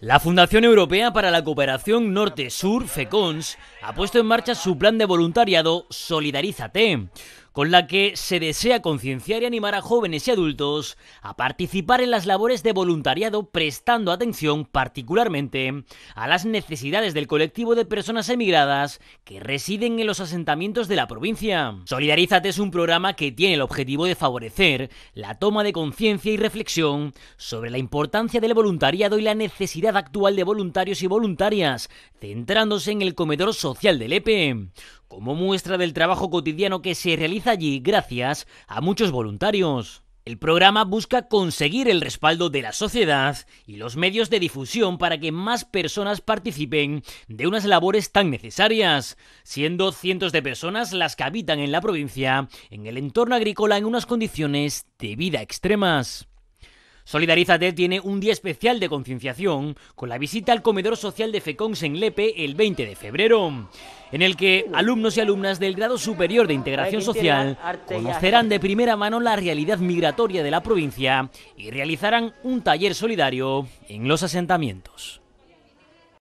La Fundación Europea para la Cooperación Norte-Sur, FECONS, ha puesto en marcha su plan de voluntariado Solidarízate con la que se desea concienciar y animar a jóvenes y adultos a participar en las labores de voluntariado prestando atención particularmente a las necesidades del colectivo de personas emigradas que residen en los asentamientos de la provincia. Solidarízate es un programa que tiene el objetivo de favorecer la toma de conciencia y reflexión sobre la importancia del voluntariado y la necesidad actual de voluntarios y voluntarias, centrándose en el comedor social del EPE como muestra del trabajo cotidiano que se realiza allí gracias a muchos voluntarios. El programa busca conseguir el respaldo de la sociedad y los medios de difusión para que más personas participen de unas labores tan necesarias, siendo cientos de personas las que habitan en la provincia, en el entorno agrícola, en unas condiciones de vida extremas. Solidarízate tiene un día especial de concienciación con la visita al comedor social de FECONS en Lepe el 20 de febrero, en el que alumnos y alumnas del grado superior de integración social conocerán de primera mano la realidad migratoria de la provincia y realizarán un taller solidario en los asentamientos.